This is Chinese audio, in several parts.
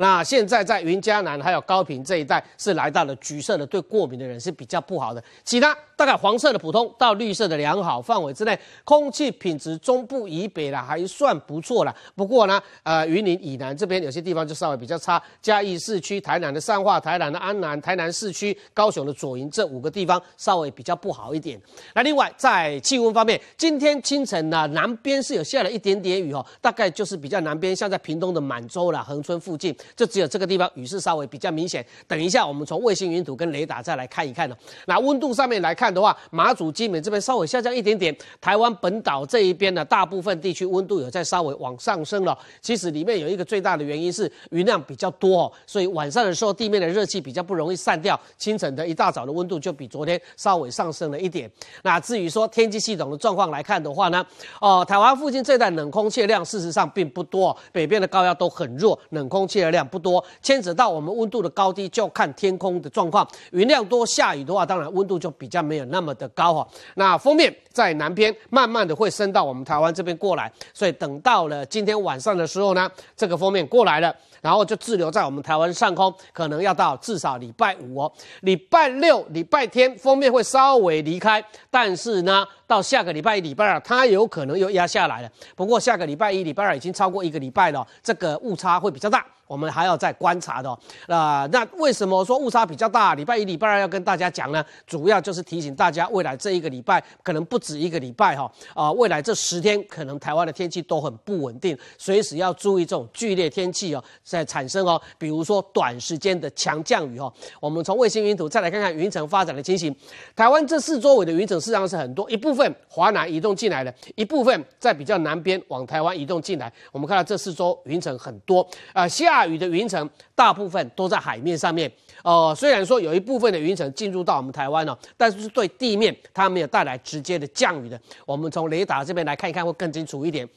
那现在在云嘉南还有高平这一带是来到了橘色的，对过敏的人是比较不好的。其他。大概黄色的普通到绿色的良好范围之内，空气品质中部以北呢还算不错了。不过呢，呃，云林以南这边有些地方就稍微比较差。嘉义市区、台南的善化、台南的安南、台南市区、高雄的左营这五个地方稍微比较不好一点。那另外在气温方面，今天清晨呢，南边是有下了一点点雨哦，大概就是比较南边，像在屏东的满洲了、横村附近，就只有这个地方雨势稍微比较明显。等一下我们从卫星云图跟雷达再来看一看呢。那温度上面来看。的话，马祖基本这边稍微下降一点点，台湾本岛这一边呢，大部分地区温度有在稍微往上升了。其实里面有一个最大的原因是云量比较多，哦，所以晚上的时候地面的热气比较不容易散掉，清晨的一大早的温度就比昨天稍微上升了一点。那至于说天气系统的状况来看的话呢，哦，台湾附近这段冷空气量事实上并不多，北边的高压都很弱，冷空气的量不多，牵扯到我们温度的高低就看天空的状况，云量多下雨的话，当然温度就比较没有。有那么的高哈，那封面在南边慢慢的会升到我们台湾这边过来，所以等到了今天晚上的时候呢，这个封面过来了，然后就滞留在我们台湾上空，可能要到至少礼拜五哦，礼拜六、礼拜天封面会稍微离开，但是呢。到下个礼拜一、礼拜二，它有可能又压下来了。不过下个礼拜一、礼拜二已经超过一个礼拜了，这个误差会比较大，我们还要再观察的那那为什么说误差比较大？礼拜一、礼拜二要跟大家讲呢？主要就是提醒大家，未来这一个礼拜可能不止一个礼拜哈。啊，未来这十天可能台湾的天气都很不稳定，随时要注意这种剧烈天气哦在产生哦。比如说短时间的强降雨哦。我们从卫星云图再来看看云层发展的情形，台湾这四周围的云层实际上是很多一部分。华南移动进来的一部分，在比较南边往台湾移动进来。我们看到这四周云层很多啊，下雨的云层大部分都在海面上面。呃，虽然说有一部分的云层进入到我们台湾呢，但是对地面它没有带来直接的降雨的。我们从雷达这边来看一看，会更清楚一点。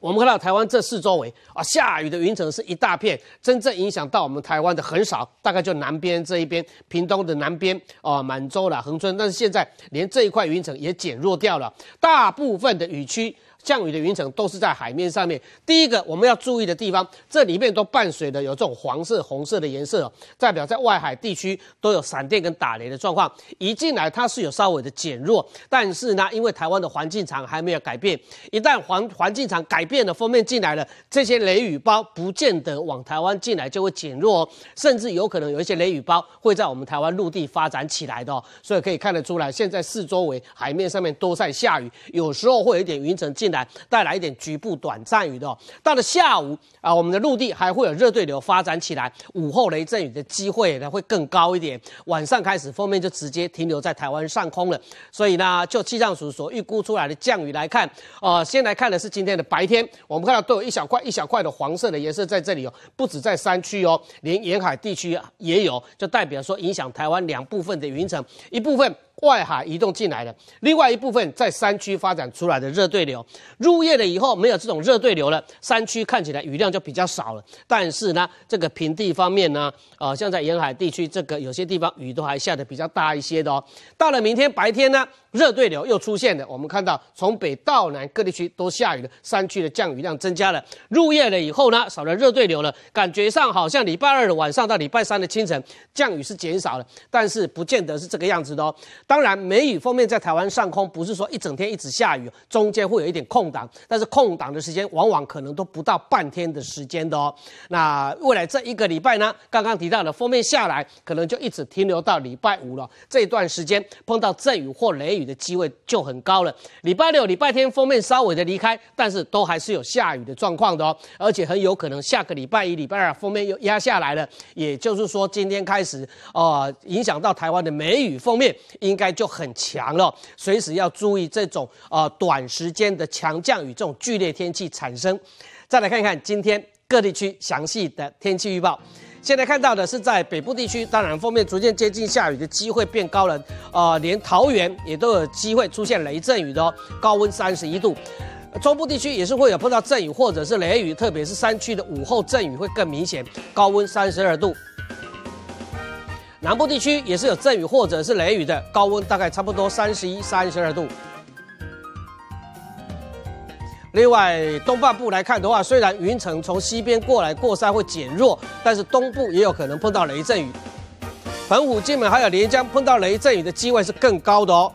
我们看到台湾这四周围啊，下雨的云层是一大片，真正影响到我们台湾的很少，大概就南边这一边，屏东的南边啊，满洲了、恒春，但是现在连这一块云层也减弱掉了，大部分的雨区降雨的云层都是在海面上面。第一个我们要注意的地方，这里面都伴随的有这种黄色、红色的颜色，代表在外海地区都有闪电跟打雷的状况。一进来它是有稍微的减弱，但是呢，因为台湾的环境场还没有改变，一旦环环境场改。变的封面进来了，这些雷雨包不见得往台湾进来就会减弱，哦，甚至有可能有一些雷雨包会在我们台湾陆地发展起来的哦。所以可以看得出来，现在四周围海面上面都在下雨，有时候会有一点云层进来，带来一点局部短暂雨的。到了下午啊，我们的陆地还会有热对流发展起来，午后雷阵雨的机会呢会更高一点。晚上开始封面就直接停留在台湾上空了。所以呢，就气象署所预估出来的降雨来看，呃，先来看的是今天的白天。我们看到都有一小块一小块的黄色的颜色在这里哦，不止在山区哦，连沿海地区也有，就代表说影响台湾两部分的云层，一部分。外海移动进来的，另外一部分在山区发展出来的热对流。入夜了以后没有这种热对流了，山区看起来雨量就比较少了。但是呢，这个平地方面呢，呃，像在沿海地区，这个有些地方雨都还下的比较大一些的哦。到了明天白天呢，热对流又出现了。我们看到从北到南各地区都下雨了，山区的降雨量增加了。入夜了以后呢，少了热对流了，感觉上好像礼拜二的晚上到礼拜三的清晨降雨是减少了，但是不见得是这个样子的哦。当然，梅雨封面在台湾上空不是说一整天一直下雨，中间会有一点空档，但是空档的时间往往可能都不到半天的时间的哦。那未来这一个礼拜呢，刚刚提到的封面下来，可能就一直停留到礼拜五了。这段时间碰到阵雨或雷雨的机会就很高了。礼拜六、礼拜天封面稍微的离开，但是都还是有下雨的状况的哦，而且很有可能下个礼拜一、礼拜二封面又压下来了。也就是说，今天开始啊，影响到台湾的梅雨封面应。该就很强了，随时要注意这种呃短时间的强降雨这种剧烈天气产生。再来看一看今天各地区详细的天气预报。现在看到的是在北部地区，当然后面逐渐接近下雨的机会变高了，呃，连桃园也都有机会出现雷阵雨的哦。高温三十一度，中部地区也是会有碰到阵雨或者是雷雨，特别是山区的午后阵雨会更明显，高温三十二度。南部地区也是有阵雨或者是雷雨的，高温大概差不多三十一、三十二度。另外，东半部来看的话，虽然云层从西边过来过山会减弱，但是东部也有可能碰到雷阵雨，澎湖、金门还有连江碰到雷阵雨的机会是更高的哦。